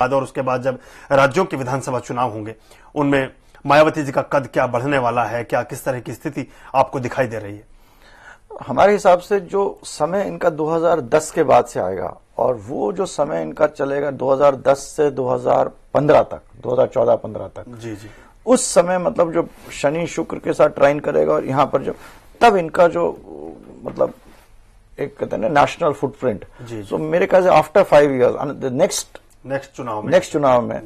बाद और उसके बाद जब राज्यों के विधानसभा चुनाव होंगे उनमें मायावती जी का कद क्या बढ़ने वाला है क्या किस तरह की स्थिति आपको दिखाई दे रही है हमारे हिसाब से जो समय इनका 2010 के बाद से आएगा और वो जो समय इनका चलेगा 2010 से 2015 तक 2014-15 तक जी जी उस समय मतलब जो शनि शुक्र के साथ ट्राइन करेगा और यहाँ पर जब तब इनका जो मतलब एक कहते हैं ना नेशनल फुटप्रिंट जी, जी. So, मेरे ख्याल से after five years next next चुनाव में नेक्स्ट चुनाव में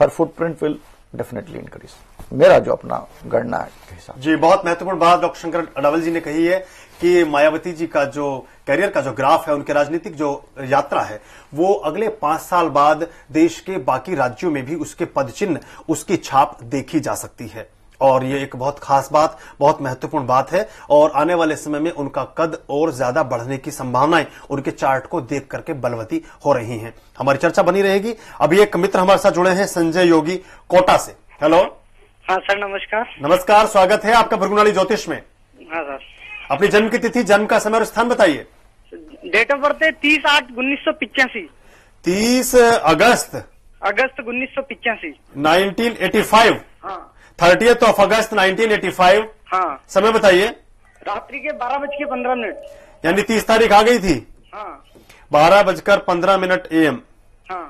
हर फुटप्रिंट विल डेफिनेटली इंक्रीज मेरा जो अपना गणना है जी बहुत महत्वपूर्ण बात डॉक्टर शंकर अडावल जी ने कही है कि मायावती जी का जो कैरियर का जो ग्राफ है उनके राजनीतिक जो यात्रा है वो अगले पांच साल बाद देश के बाकी राज्यों में भी उसके पदचिन्ह उसकी छाप देखी जा सकती है और ये एक बहुत खास बात बहुत महत्वपूर्ण बात है और आने वाले समय में उनका कद और ज्यादा बढ़ने की संभावनाएं उनके चार्ट को देख करके बलवती हो रही हैं हमारी चर्चा बनी रहेगी अभी एक मित्र हमारे साथ जुड़े हैं संजय योगी कोटा से हेलो हाँ सर नमस्कार नमस्कार स्वागत है आपका भ्रगुनाली ज्योतिष में हाँ अपनी जन्म की तिथि जन्म का समय और स्थान बताइए डेट ऑफ बर्थ है तीस आठ उन्नीस सौ पिचासी तीस अगस्त अगस्त उन्नीस सौ पिचासी नाइनटीन एटी फाइव हाँ थर्टीएथ ऑफ अगस्त 1985 हाँ समय बताइए रात्रि के बारह बज के पंद्रह मिनट यानी तीस तारीख आ गई थी हाँ बारह बजकर पंद्रह मिनट ए एम हाँ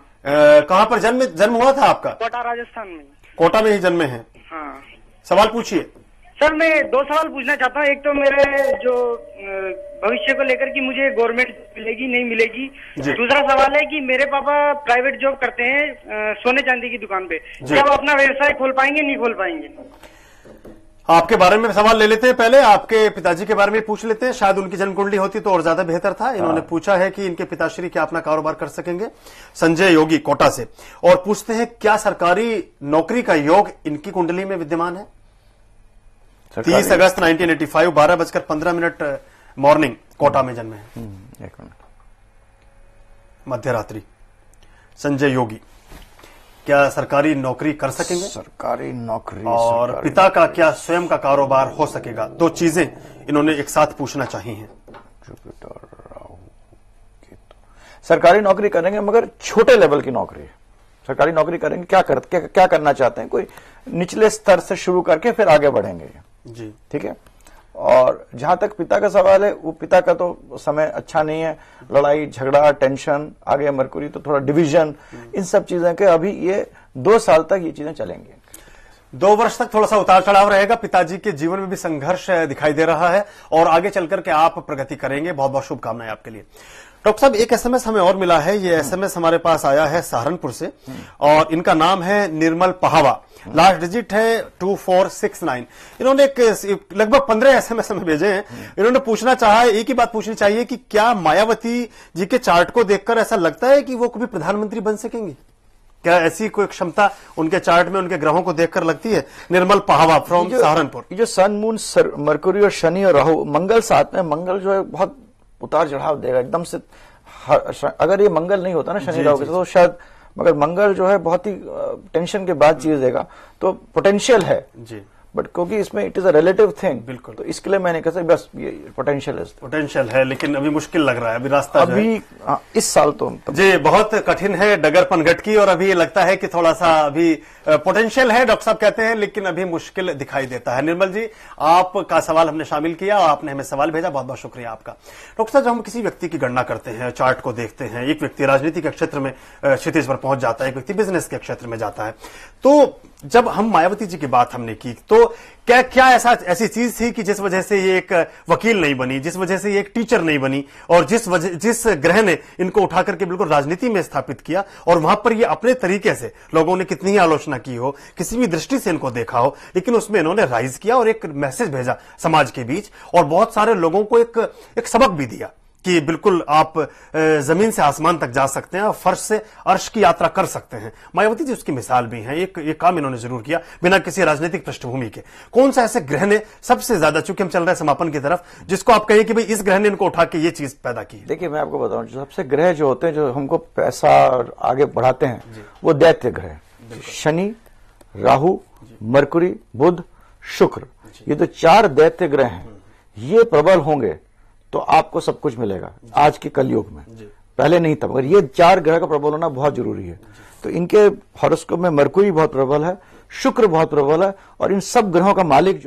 कहाँ पर जन्म जन्म हुआ था आपका कोटा राजस्थान में कोटा में ही जन्मे हैं हाँ सवाल पूछिए सर मैं दो सवाल पूछना चाहता हूँ एक तो मेरे जो भविष्य को लेकर कि मुझे गवर्नमेंट मिलेगी नहीं मिलेगी दूसरा सवाल है कि मेरे पापा प्राइवेट जॉब करते हैं सोने चांदी की दुकान पे क्या वो अपना व्यवसाय खोल पाएंगे नहीं खोल पाएंगे आपके बारे में सवाल ले लेते हैं पहले आपके पिताजी के बारे में पूछ लेते हैं शायद उनकी जन्म कुंडली होती तो और ज्यादा बेहतर था हाँ। इन्होंने पूछा है कि इनके पिताश्री क्या अपना कारोबार कर सकेंगे संजय योगी कोटा से और पूछते हैं क्या सरकारी नौकरी का योग इनकी कुंडली में विद्यमान है तीस अगस्त 1985 बारह बजकर पंद्रह मिनट मॉर्निंग कोटा में जन्मे हैं हम्म, एक मिनट मध्य रात्रि संजय योगी क्या सरकारी नौकरी कर सकेंगे सरकारी नौकरी और सरकारी पिता का क्या स्वयं का कारोबार हो सकेगा दो चीजें इन्होंने एक साथ पूछना चाहिए सरकारी नौकरी करेंगे मगर छोटे लेवल की नौकरी सरकारी नौकरी करेंगे क्या कर क्या, क्या करना चाहते हैं कोई निचले स्तर से शुरू करके फिर आगे बढ़ेंगे जी ठीक है और जहां तक पिता का सवाल है वो पिता का तो समय अच्छा नहीं है लड़ाई झगड़ा टेंशन आगे मरकुरी तो थोड़ा डिवीजन हम्म। इन सब चीजें के अभी ये दो साल तक ये चीजें चलेंगे दो वर्ष तक थोड़ा सा उतार चढ़ाव रहेगा पिताजी के जीवन में भी संघर्ष दिखाई दे रहा है और आगे चल करके आप प्रगति करेंगे बहुत बहुत शुभकामनाएं आपके लिए डॉक्टर साहब एक एसएमएस हमें और मिला है ये एसएमएस हमारे पास आया है सहारनपुर से और इनका नाम है निर्मल पहावा लास्ट डिजिट है टू फोर सिक्स नाइन इन्होंने लगभग पंद्रह एसएमएस हमें भेजे हैं इन्होंने पूछना चाहा है एक ही बात पूछनी चाहिए कि क्या मायावती जी के चार्ट को देखकर ऐसा लगता है कि वो कभी प्रधानमंत्री बन सकेंगे क्या ऐसी कोई क्षमता उनके चार्ट में उनके ग्रहों को देखकर लगती है निर्मल पहावा फ्रॉम सहारनपुर जो सन मून मरकुरी और शनि और राहु मंगल साथ में मंगल जो है बहुत उतार चढ़ाव देगा एकदम से अगर ये मंगल नहीं होता ना शनि राहु के तो शायद मगर मंगल जो है बहुत ही टेंशन के बाद चीज देगा तो पोटेंशियल है जी बट क्योंकि इसमें it is a relative thing बिल्कुल तो इसके लिए मैंने कहा बस ये पोटेंशियल है पोटेंशियल है लेकिन अभी मुश्किल लग रहा है अभी रास्ता अभी आ, इस साल तो जी बहुत कठिन है डगर पनगट की और अभी लगता है कि थोड़ा सा अभी पोटेंशियल है डॉक्टर साहब कहते हैं लेकिन अभी मुश्किल दिखाई देता है निर्मल जी आपका सवाल हमने शामिल किया और आपने हमें सवाल भेजा बहुत बहुत शुक्रिया आपका डॉक्टर साहब जब हम किसी व्यक्ति की गणना करते हैं चार्ट को देखते हैं एक व्यक्ति राजनीति के क्षेत्र में क्षितिज पर पहुंच जाता है एक व्यक्ति बिजनेस के क्षेत्र में जाता है तो जब हम मायावती जी की बात हमने की तो क्या क्या ऐसा ऐसी चीज थी कि जिस वजह से ये एक वकील नहीं बनी जिस वजह से ये एक टीचर नहीं बनी और जिस वजह जिस ग्रह ने इनको उठा करके बिल्कुल राजनीति में स्थापित किया और वहां पर ये अपने तरीके से लोगों ने कितनी ही आलोचना की हो किसी भी दृष्टि से इनको देखा हो लेकिन उसमें इन्होंने राइज किया और एक मैसेज भेजा समाज के बीच और बहुत सारे लोगों को एक, एक सबक भी दिया कि बिल्कुल आप जमीन से आसमान तक जा सकते हैं और फर्श से अर्श की यात्रा कर सकते हैं मायावती जी उसकी मिसाल भी है एक ये काम इन्होंने जरूर किया बिना किसी राजनीतिक पृष्ठभूमि के कौन सा ऐसे ग्रह ने सबसे ज्यादा चूंकि हम चल रहे हैं समापन की तरफ जिसको आप कहिए कि भाई इस ग्रह ने इनको उठा के ये चीज पैदा की देखिए मैं आपको बताऊं सबसे ग्रह जो होते हैं जो हमको पैसा आगे बढ़ाते हैं वो दैत्य ग्रह शनि राहु मरकुरी बुध शुक्र ये जो तो चार दैत्य ग्रह हैं हम्म। ये प्रबल होंगे तो आपको सब कुछ मिलेगा आज के कलयुग में पहले नहीं था मगर ये चार ग्रह का प्रबल होना बहुत जरूरी है तो इनके हॉरोस्कोप में मरकुरी बहुत प्रबल है शुक्र बहुत प्रबल है और इन सब ग्रहों का मालिक